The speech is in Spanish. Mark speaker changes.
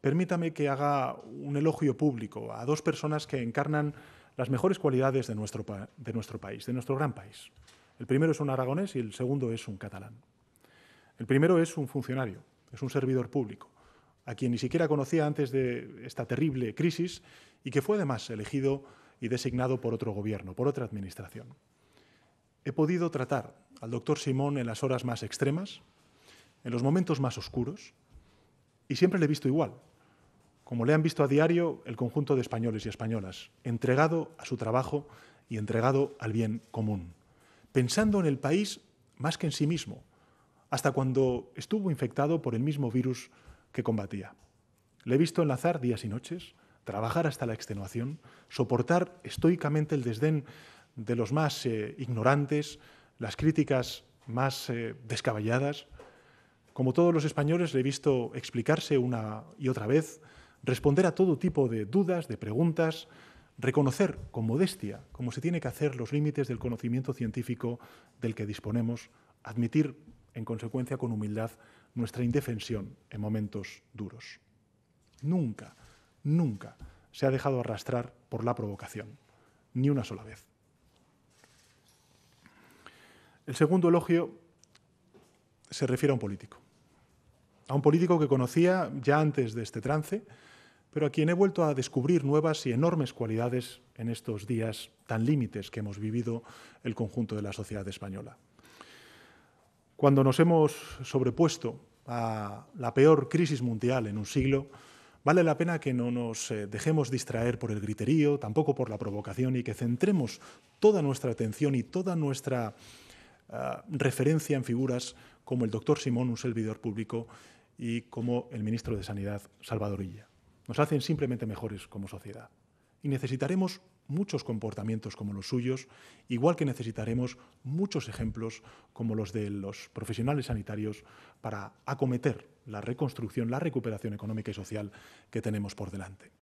Speaker 1: permítame que haga un elogio público a dos personas que encarnan las mejores cualidades de nuestro, país, de nuestro gran país. El primero es un aragonés y el segundo es un catalán. El primero es un funcionario, es un servidor público, a quien ni siquiera conocía antes de esta terrible crisis y que fue además elegido y designado por otro gobierno, por otra administración. He podido tratar al doctor Simón en las horas más extremas, en los momentos más oscuros, y siempre le he visto igual, como le han visto a diario el conjunto de españoles y españolas, entregado a su trabajo y entregado al bien común, pensando en el país más que en sí mismo, hasta cuando estuvo infectado por el mismo virus que combatía. Le he visto enlazar días y noches, trabajar hasta la extenuación, soportar estoicamente el desdén de los más eh, ignorantes, las críticas más eh, descabelladas, como todos los españoles, le he visto explicarse una y otra vez, responder a todo tipo de dudas, de preguntas, reconocer con modestia, como se tiene que hacer, los límites del conocimiento científico del que disponemos, admitir, en consecuencia, con humildad, nuestra indefensión en momentos duros. Nunca, nunca se ha dejado arrastrar por la provocación, ni una sola vez. El segundo elogio se refiere a un político. A un político que conocía ya antes de este trance, pero a quien he vuelto a descubrir nuevas y enormes cualidades en estos días tan límites que hemos vivido el conjunto de la sociedad española. Cuando nos hemos sobrepuesto a la peor crisis mundial en un siglo, vale la pena que no nos eh, dejemos distraer por el griterío, tampoco por la provocación y que centremos toda nuestra atención y toda nuestra eh, referencia en figuras como el doctor Simón, un servidor público, y como el ministro de Sanidad, Salvadorilla. Nos hacen simplemente mejores como sociedad. Y necesitaremos muchos comportamientos como los suyos, igual que necesitaremos muchos ejemplos como los de los profesionales sanitarios para acometer la reconstrucción, la recuperación económica y social que tenemos por delante.